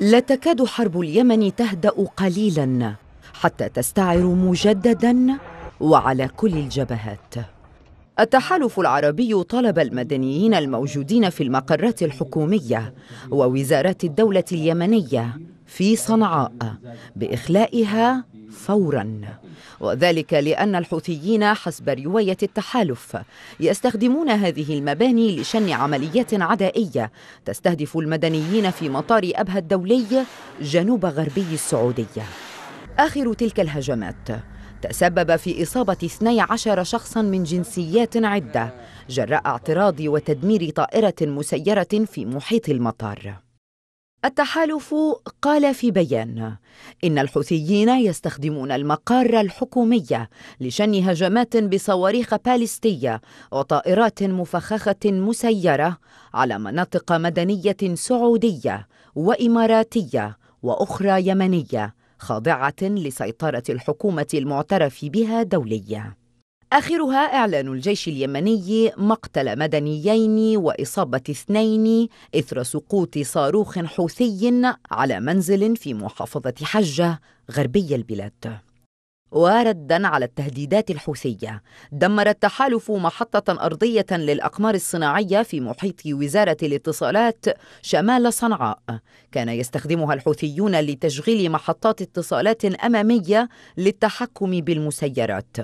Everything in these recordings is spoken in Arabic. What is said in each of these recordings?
لا تكاد حرب اليمن تهدأ قليلا حتى تستعر مجددا وعلى كل الجبهات التحالف العربي طلب المدنيين الموجودين في المقرات الحكومية ووزارات الدولة اليمنية في صنعاء باخلائها فورا وذلك لان الحوثيين حسب روايه التحالف يستخدمون هذه المباني لشن عمليات عدائيه تستهدف المدنيين في مطار ابها الدولي جنوب غربي السعوديه اخر تلك الهجمات تسبب في إصابة 12 شخصا من جنسيات عدة جراء اعتراض وتدمير طائرة مسيرة في محيط المطار التحالف قال في بيان إن الحوثيين يستخدمون المقار الحكومي لشن هجمات بصواريخ باليستية وطائرات مفخخة مسيرة على مناطق مدنية سعودية وإماراتية وأخرى يمنية خاضعة لسيطرة الحكومة المعترف بها دوليا آخرها إعلان الجيش اليمني مقتل مدنيين وإصابة اثنين إثر سقوط صاروخ حوثي على منزل في محافظة حجة غربي البلاد. وردا على التهديدات الحوثيه دمر التحالف محطه ارضيه للاقمار الصناعيه في محيط وزاره الاتصالات شمال صنعاء كان يستخدمها الحوثيون لتشغيل محطات اتصالات اماميه للتحكم بالمسيرات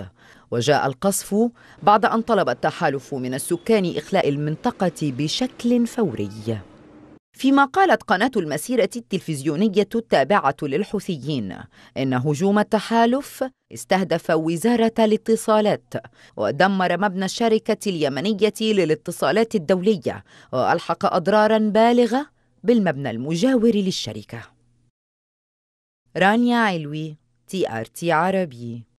وجاء القصف بعد أن طلب التحالف من السكان إخلاء المنطقة بشكل فوري فيما قالت قناة المسيرة التلفزيونية التابعة للحوثيين إن هجوم التحالف استهدف وزارة الاتصالات ودمر مبنى الشركة اليمنية للاتصالات الدولية وألحق أضرارا بالغة بالمبنى المجاور للشركة رانيا علوي تي آر تي عربي